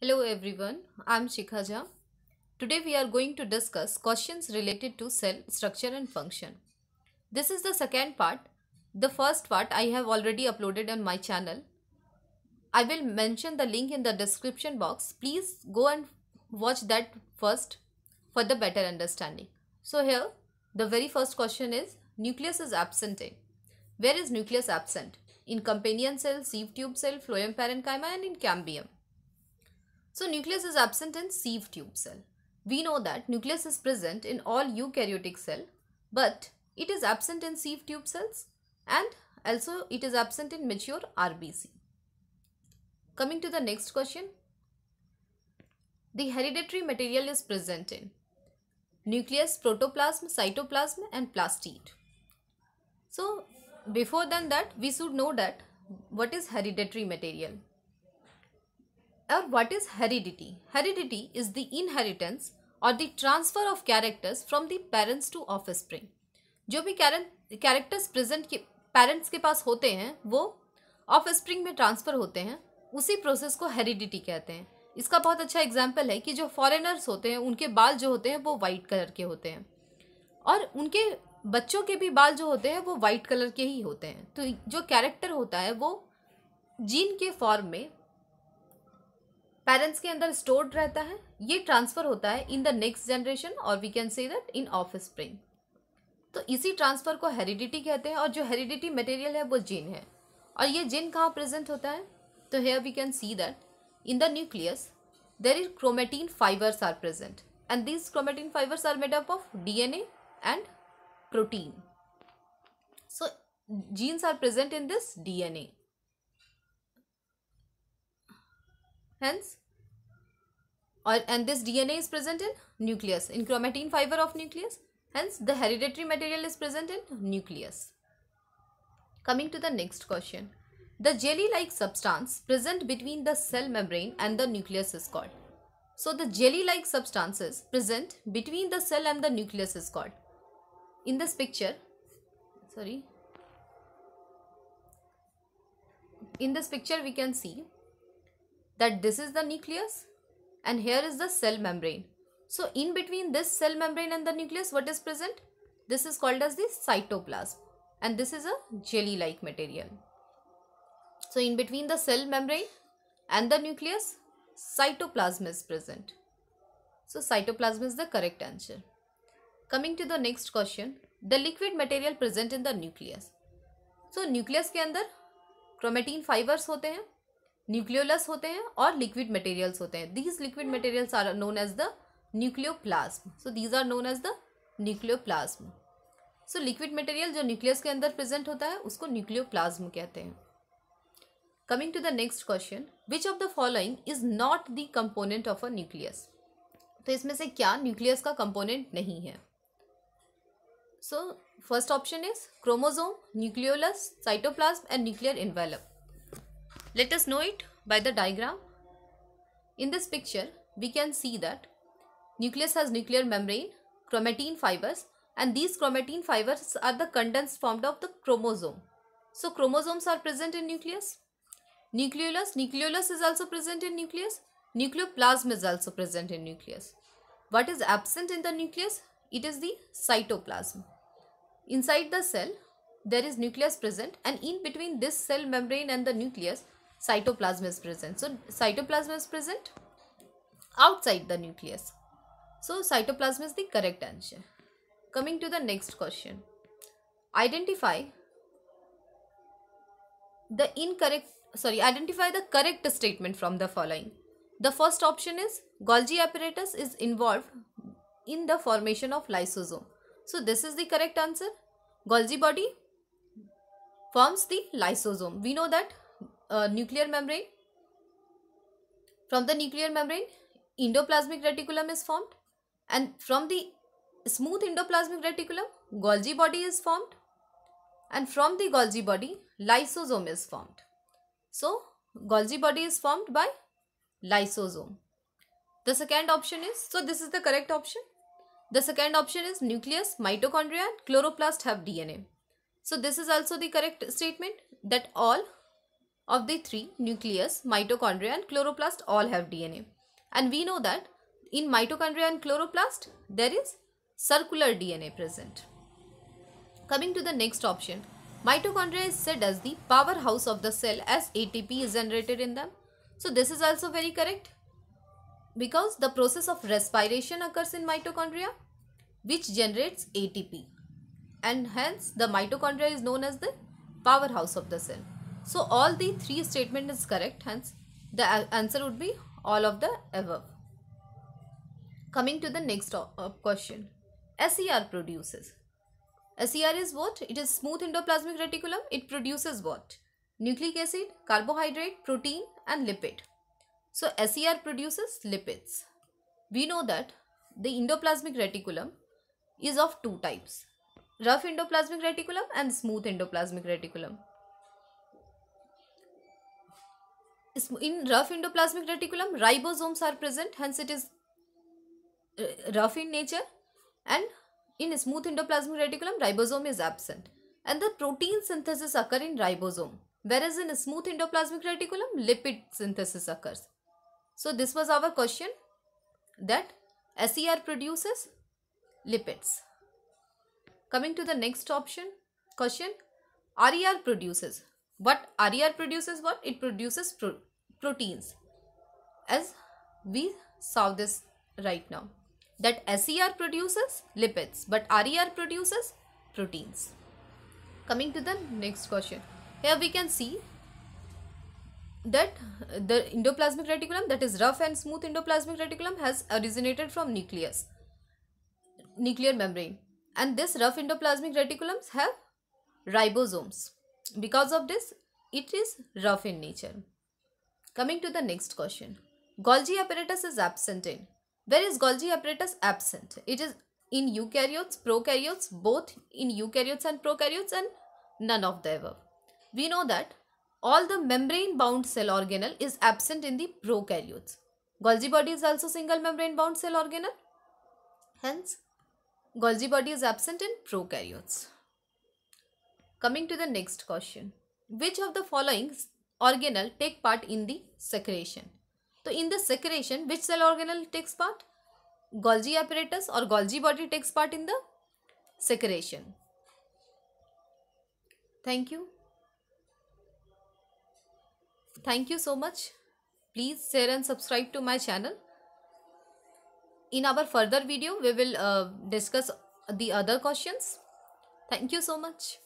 Hello everyone, I am Shikha Jha. Today we are going to discuss questions related to cell structure and function. This is the second part. The first part I have already uploaded on my channel. I will mention the link in the description box. Please go and watch that first for the better understanding. So here the very first question is nucleus is absent. Where is nucleus absent? In companion cell, sieve tube cell, phloem parenchyma and in cambium. So nucleus is absent in sieve tube cell. We know that nucleus is present in all eukaryotic cell but it is absent in sieve tube cells and also it is absent in mature RBC. Coming to the next question. The hereditary material is present in nucleus, protoplasm, cytoplasm and plastid. So before than that we should know that what is hereditary material. और what is heredity heredity is the inheritance और the transfer of characters from the parents to offspring जो भी characters present के parents के पास होते हैं वो of spring में ट्रांसफ़र होते हैं उसी प्रोसेस को हेरिडिटी कहते हैं इसका बहुत अच्छा एग्जाम्पल है कि जो फॉरेनर्स होते हैं उनके बाल जो होते हैं वो वाइट कलर के होते हैं और उनके बच्चों के भी बाल जो होते हैं वो वाइट कलर के ही होते हैं तो जो कैरेक्टर होता है वो जीन के फॉर्म में पेरेंट्स के अंदर स्टोर्ड रहता है ये ट्रांसफ़र होता है इन द नेक्स्ट जनरेशन और we can say that in offspring तो इसी ट्रांसफ़र को हेरिडिटी कहते हैं और जो हेरिडिटी मटेरियल है वो जीन है और ये जीन कहाँ प्रेजेंट होता है तो here we can see that in the nucleus there is chromatin fibres are present and these chromatin fibres are made up of DNA and protein so genes are present in this DNA. Hence, and this DNA is present in nucleus, in chromatin fiber of nucleus. Hence, the hereditary material is present in nucleus. Coming to the next question. The jelly-like substance present between the cell membrane and the nucleus is called. So, the jelly-like substances present between the cell and the nucleus is called. In this picture, sorry, in this picture we can see that this is the nucleus and here is the cell membrane. So in between this cell membrane and the nucleus what is present? This is called as the cytoplasm and this is a jelly like material. So in between the cell membrane and the nucleus cytoplasm is present. So cytoplasm is the correct answer. Coming to the next question, the liquid material present in the nucleus. So nucleus ke andar chromatin fibers hote hain. Nucleolus होते हैं और liquid materials होते हैं these liquid materials are known as the nucleoplasm so these are known as the nucleoplasm so liquid material जो nucleus के अंदर present होता है उसको न्यूक्लियोप्लाज्म कहते हैं coming to the next question which of the following is not the component of a nucleus तो इसमें से क्या न्यूक्लियस का कंपोनेंट नहीं है so first option is chromosome nucleolus cytoplasm and nuclear envelope Let us know it by the diagram. In this picture, we can see that nucleus has nuclear membrane, chromatin fibers and these chromatin fibers are the condensed form of the chromosome. So chromosomes are present in nucleus. Nucleolus, nucleolus is also present in nucleus. Nucleoplasm is also present in nucleus. What is absent in the nucleus? It is the cytoplasm. Inside the cell, there is nucleus present and in between this cell membrane and the nucleus, cytoplasm is present. So, cytoplasm is present outside the nucleus. So, cytoplasm is the correct answer. Coming to the next question. Identify the incorrect, sorry, identify the correct statement from the following. The first option is Golgi apparatus is involved in the formation of lysosome. So, this is the correct answer. Golgi body forms the lysosome. We know that uh, nuclear membrane. From the nuclear membrane, endoplasmic reticulum is formed and from the smooth endoplasmic reticulum, Golgi body is formed and from the Golgi body, lysosome is formed. So, Golgi body is formed by lysosome. The second option is, so this is the correct option. The second option is nucleus, mitochondria and chloroplast have DNA. So this is also the correct statement that all of the three, nucleus, mitochondria and chloroplast all have DNA. And we know that in mitochondria and chloroplast, there is circular DNA present. Coming to the next option, mitochondria is said as the powerhouse of the cell as ATP is generated in them. So this is also very correct because the process of respiration occurs in mitochondria which generates ATP and hence the mitochondria is known as the powerhouse of the cell. So all the three statement is correct hence the answer would be all of the above. Coming to the next uh, question. SER produces. SER is what? It is smooth endoplasmic reticulum. It produces what? Nucleic acid, carbohydrate, protein and lipid. So SER produces lipids. We know that the endoplasmic reticulum is of two types. Rough endoplasmic reticulum and smooth endoplasmic reticulum. in rough endoplasmic reticulum, ribosomes are present, hence it is uh, rough in nature and in smooth endoplasmic reticulum, ribosome is absent. And the protein synthesis occur in ribosome, whereas in smooth endoplasmic reticulum, lipid synthesis occurs. So this was our question that SER produces lipids. Coming to the next option question, RER produces. What RER produces what? It produces pro proteins as we saw this right now that SER produces lipids but RER produces proteins. Coming to the next question. Here we can see that the endoplasmic reticulum that is rough and smooth endoplasmic reticulum has originated from nucleus, nuclear membrane and this rough endoplasmic reticulums have ribosomes. Because of this it is rough in nature. Coming to the next question. Golgi apparatus is absent in. Where is Golgi apparatus absent? It is in eukaryotes, prokaryotes, both in eukaryotes and prokaryotes and none of the above. We know that all the membrane bound cell organelle is absent in the prokaryotes. Golgi body is also single membrane bound cell organelle. Hence, Golgi body is absent in prokaryotes. Coming to the next question. Which of the following organelle take part in the secretion. So in the secretion, which cell organelle takes part? Golgi apparatus or Golgi body takes part in the secretion. Thank you. Thank you so much. Please share and subscribe to my channel. In our further video, we will uh, discuss the other questions. Thank you so much.